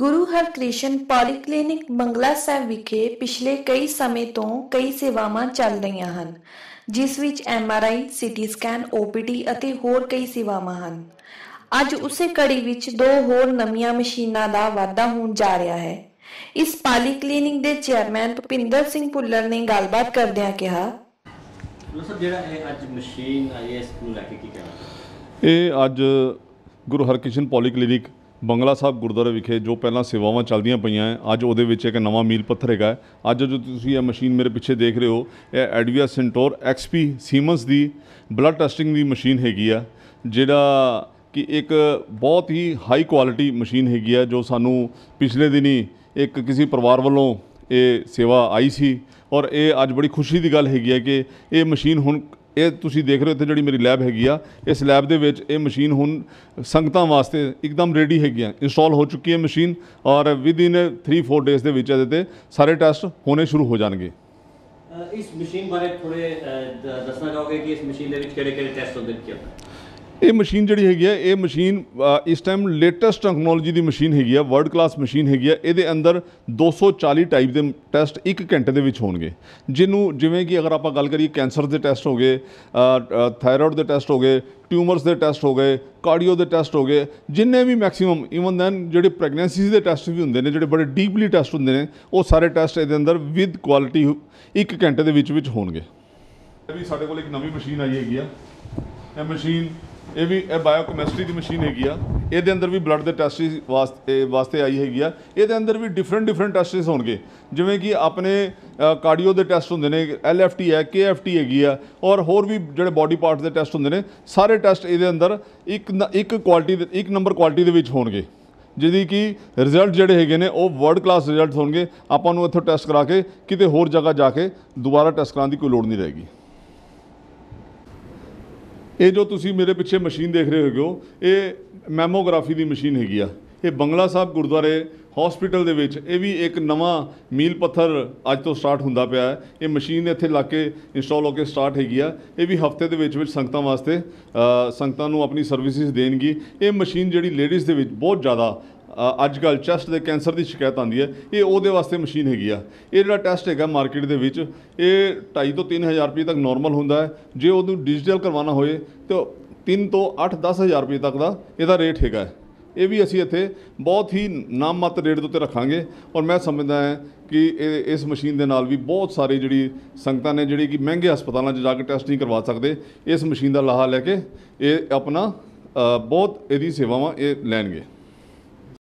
ਗੁਰੂ ਹਰਕ੍ਰਿਸ਼ਨ ਪੋਲੀਕਲੀਨਿਕ ਬੰਗਲਾ ਸਾਹਿਬ ਵਿਖੇ ਪਿਛਲੇ ਕਈ ਸਮੇਂ ਤੋਂ ਕਈ ਸੇਵਾਵਾਂ ਚੱਲ ਰਹੀਆਂ ਹਨ ਜਿਸ ਵਿੱਚ M R I CT scan OPD ਅਤੇ ਹੋਰ ਕਈ ਸੇਵਾਵਾਂ ਹਨ ਅੱਜ ਉਸੇ ਕੜੀ ਵਿੱਚ ਦੋ ਹੋਰ ਨਵੀਆਂ ਮਸ਼ੀਨਾਂ ਦਾ ਵਾਧਾ ਹੋਣ ਜਾ ਰਿਹਾ ਹੈ ਇਸ ਪੋਲੀਕਲੀਨਿਕ ਦੇ ਚੇਅਰਮੈਨ ਭੁਪਿੰਦਰ ਸਿੰਘ ਪੁੱਲਰ ਨੇ ਗੱਲਬਾਤ ਕਰਦਿਆਂ ਕਿਹਾ ਸਰ ਜਿਹੜਾ ਇਹ ਅੱਜ ਮਸ਼ੀਨ ਆਈਐਸ ਨੂੰ ਲੈ ਕੇ ਕੀ ਕਹਿਣਾ ਇਹ ਅੱਜ ਗੁਰੂ ਹਰਕ੍ਰਿਸ਼ਨ ਪੋਲੀਕਲੀਨਿਕ ਬੰਗਲਾ ਸਾਹਿਬ ਗੁਰਦੁਆਰੇ ਵਿਖੇ ਜੋ ਪਹਿਲਾਂ ਸੇਵਾਵਾਂ ਚੱਲਦੀਆਂ ਪਈਆਂ ਅੱਜ ਉਹਦੇ ਵਿੱਚ ਇੱਕ ਨਵਾਂ ਮੀਲ ਪੱਥਰ ਹੈਗਾ ਅੱਜ ਜੋ ਤੁਸੀਂ ਇਹ ਮਸ਼ੀਨ ਮੇਰੇ ਪਿੱਛੇ ਦੇਖ ਰਹੇ ਹੋ ਇਹ ਐਡਵੀਆ ਸੈਂਟੋਰ ਐਕਸਪੀ ਸੀਮਨਸ ਦੀ ਬਲੱਡ ਟੈਸਟਿੰਗ ਦੀ ਮਸ਼ੀਨ ਹੈਗੀ ਆ ਜਿਹੜਾ ਕਿ ਇੱਕ ਬਹੁਤ ਹੀ ਹਾਈ ਕੁਆਲਿਟੀ ਮਸ਼ੀਨ ਹੈਗੀ ਆ ਜੋ ਸਾਨੂੰ ਪਿਛਲੇ ਦਿਨੀ ਇੱਕ ਕਿਸੇ ਪਰਿਵਾਰ ਵੱਲੋਂ ਇਹ ਸੇਵਾ ਆਈ ਸੀ ਔਰ ਇਹ ਅੱਜ ਬੜੀ ਖੁਸ਼ੀ ਦੀ ਗੱਲ ਹੈਗੀ ਹੈ ਕਿ ਇਹ ਮਸ਼ੀਨ ਹੁਣ ਇਹ ਤੁਸੀਂ ਦੇਖ ਰਹੇ ਹੋ ਇੱਥੇ ਜਿਹੜੀ ਮੇਰੀ ਲੈਬ ਹੈਗੀ ਆ ਇਸ ਲੈਬ ਦੇ ਵਿੱਚ ਇਹ ਮਸ਼ੀਨ ਹੁਣ ਸੰਗਤਾਂ ਵਾਸਤੇ ਇੱਕਦਮ ਰੈਡੀ ਹੈਗੀ ਆ ਇੰਸਟਾਲ ਹੋ ਚੁੱਕੀ ਹੈ ਮਸ਼ੀਨ ਔਰ ਵਿਦ ਇਨ 3-4 ਡੇਸ ਦੇ ਵਿੱਚ ਇਹਦੇ ਤੇ ਸਾਰੇ ਟੈਸਟ ਹੋਣੇ ਸ਼ੁਰੂ ਹੋ ਜਾਣਗੇ ਇਸ ਮਸ਼ੀਨ ਬਾਰੇ ਥੋੜੇ ਦੱਸਣਾ ਚਾਹੋਗੇ ਕਿ ਇਸ ਮਸ਼ੀਨ ਦੇ ਵਿੱਚ ਕਿਹੜੇ-ਕਿਹੜੇ ਟੈਸਟ ਹੁੰਦੇ ਨੇ ਇਹ ਮਸ਼ੀਨ ਜਿਹੜੀ ਹੈਗੀ ਆ ਇਹ ਮਸ਼ੀਨ ਇਸ ਟਾਈਮ ਲੇਟੈਸਟ ਟੈਕਨੋਲੋਜੀ ਦੀ ਮਸ਼ੀਨ ਹੈਗੀ ਆ ਵਰਲਡ ਕਲਾਸ ਮਸ਼ੀਨ ਹੈਗੀ ਆ ਇਹਦੇ ਅੰਦਰ 240 ਟਾਈਪ ਦੇ ਟੈਸਟ 1 ਘੰਟੇ ਦੇ ਵਿੱਚ ਹੋਣਗੇ ਜਿਹਨੂੰ ਜਿਵੇਂ ਕਿ ਅਗਰ ਆਪਾਂ ਗੱਲ ਕਰੀਏ ਕੈਂਸਰ ਦੇ ਟੈਸਟ ਹੋ ਗਏ ਥਾਇਰੋਇਡ ਦੇ ਟੈਸਟ ਹੋ ਗਏ ਟਿਊਮਰਸ ਦੇ ਟੈਸਟ ਹੋ ਗਏ ਕਾਰਡੀਓ ਦੇ ਟੈਸਟ ਹੋ ਗਏ ਜਿੰਨੇ ਵੀ ਮੈਕਸਿਮਮ ਇਵਨ ਦੈਨ ਜਿਹੜੇ ਪ੍ਰੈਗਨੈਂਸੀਜ਼ ਦੇ ਟੈਸਟ ਵੀ ਹੁੰਦੇ ਨੇ ਜਿਹੜੇ ਬੜੇ ਡੀਪਲੀ ਟੈਸਟ ਹੁੰਦੇ ਨੇ ਉਹ ਸਾਰੇ ਟੈਸਟ ਇਹਦੇ ਅੰਦਰ ਵਿਦ ਕੁਆਲਿਟੀ 1 ਘੰਟੇ ਦੇ ਵਿੱਚ ਵਿੱਚ ਹੋਣਗੇ ਵੀ ਸਾਡੇ ਕੋਲ ਇੱਕ ਨਵੀਂ ਮਸ਼ੀਨ ਆਈ ਹੈਗੀ ਆ ਇਹ ਮਸ਼ੀਨ ਇਹ ਵੀ ਇਹ ਬਾਇਓਕੈਮਿਸਟਰੀ ਦੀ ਮਸ਼ੀਨ ਹੈਗੀ ਆ ਇਹਦੇ ਅੰਦਰ ਵੀ ਬਲੱਡ ਦੇ ਟੈਸਟ ਵਾਸਤੇ ਵਾਸਤੇ ਆਈ ਹੈਗੀ ਆ ਇਹਦੇ ਅੰਦਰ ਵੀ ਡਿਫਰੈਂਟ ਡਿਫਰੈਂਟ ਟੈਸਟਸ ਹੋਣਗੇ ਜਿਵੇਂ ਕਿ ਆਪਣੇ ਕਾਰਡੀਓ ਦੇ ਟੈਸਟ ਹੁੰਦੇ ਨੇ ਐਲਐਫਟੀ ਹੈ ਕੇਐਫਟੀ ਹੈਗੀ ਆ ਔਰ ਹੋਰ ਵੀ ਜਿਹੜੇ ਬਾਡੀ ਪਾਰਟਸ ਦੇ ਟੈਸਟ ਹੁੰਦੇ ਨੇ ਸਾਰੇ ਟੈਸਟ ਇਹਦੇ ਅੰਦਰ ਇੱਕ ਇੱਕ ਕੁਆਲਿਟੀ ਦੇ ਇੱਕ ਨੰਬਰ ਕੁਆਲਿਟੀ ਦੇ ਵਿੱਚ ਹੋਣਗੇ ਜਿਹਦੀ ਕਿ ਰਿਜ਼ਲਟ ਜਿਹੜੇ ਹੈਗੇ ਨੇ ਉਹ ਵਰਲਡ ਕਲਾਸ ਰਿਜ਼ਲਟ ਹੋਣਗੇ ਆਪਾਂ ਨੂੰ ਇੱਥੋਂ ਟੈਸਟ ਕਰਾ ਕੇ ਕਿਤੇ ਹੋਰ ਜਗ੍ਹਾ ਜਾ ਕੇ ਦੁਬਾਰਾ ਟੈਸਟ ਕਰਾਉਣ ਦੀ ਕੋਈ ਲੋੜ ਨਹੀਂ ਰਹੇਗੀ ਇਹ ਜੋ ਤੁਸੀਂ ਮੇਰੇ ਪਿੱਛੇ ਮਸ਼ੀਨ ਦੇਖ ਰਹੇ ਹੋ ਇਹ ਮੈਮੋਗ੍ਰਾਫੀ ਦੀ ਮਸ਼ੀਨ ਹੈਗੀ ਆ ਇਹ ਬੰਗਲਾ ਸਾਹਿਬ ਗੁਰਦੁਆਰੇ ਹਸਪੀਟਲ ਦੇ ਵਿੱਚ ਇਹ ਵੀ ਇੱਕ ਨਵਾਂ ਮੀਲ ਪੱਥਰ ਅੱਜ ਤੋਂ ਸਟਾਰਟ ਹੁੰਦਾ ਪਿਆ ਹੈ ਇਹ ਮਸ਼ੀਨ ਇੱਥੇ ਲਾ ਕੇ ਇੰਸਟਾਲ ਹੋ ਕੇ ਸਟਾਰਟ ਹੈਗੀ ਆ ਇਹ ਵੀ ਹਫਤੇ ਦੇ ਵਿੱਚ ਵਿੱਚ ਸੰਗਤਾਂ ਵਾਸਤੇ ਸੰਗਤਾਂ ਨੂੰ ਆਪਣੀ ਸਰਵਿਸਿਜ਼ ਦੇਣਗੀ ਇਹ ਮਸ਼ੀਨ ਜਿਹੜੀ ਲੇਡੀਜ਼ ਦੇ ਵਿੱਚ ਬਹੁਤ ਜ਼ਿਆਦਾ ਅੱਜ ਕੱਲ ਚੈਸਟ ਦੇ ਕੈਂਸਰ ਦੀ ਸ਼ਿਕਾਇਤ ਆਉਂਦੀ ਹੈ ਇਹ ਉਹਦੇ ਵਾਸਤੇ ਮਸ਼ੀਨ ਹੈਗੀ ਆ ਇਹ ਜਿਹੜਾ ਟੈਸਟ ਹੈਗਾ ਮਾਰਕੀਟ ਦੇ ਵਿੱਚ ਇਹ 2.5 ਤੋਂ 3000 ਰੁਪਏ ਤੱਕ ਨਾਰਮਲ ਹੁੰਦਾ ਹੈ ਜੇ ਉਹਨੂੰ ਡਿਜੀਟਲ ਕਰਵਾਉਣਾ ਹੋਏ ਤਾਂ 3 ਤੋਂ 8-10000 ਰੁਪਏ ਤੱਕ ਦਾ ਇਹਦਾ ਰੇਟ ਹੈਗਾ ਇਹ ਵੀ ਅਸੀਂ ਇੱਥੇ ਬਹੁਤ ਹੀ ਨਾਮਤ ਰੇਟ ਦੇ ਉੱਤੇ ਰੱਖਾਂਗੇ ਔਰ ਮੈਂ ਸਮਝਦਾ ਹਾਂ ਕਿ ਇਸ ਮਸ਼ੀਨ ਦੇ ਨਾਲ ਵੀ ਬਹੁਤ ਸਾਰੇ ਜਿਹੜੀ ਸੰਗਤਾਂ ਨੇ ਜਿਹੜੀ ਕਿ ਮਹਿੰਗੇ ਹਸਪਤਾਲਾਂ 'ਚ ਜਾ ਕੇ ਟੈਸਟ ਨਹੀਂ ਕਰਵਾ ਸਕਦੇ ਇਸ ਮਸ਼ੀਨ ਦਾ ਲਾਹਾ ਲੈ ਕੇ ਇਹ ਆਪਣਾ ਬਹੁਤ ਇਹਦੀ ਸੇਵਾਵਾਂ ਇਹ ਲੈਣਗੇ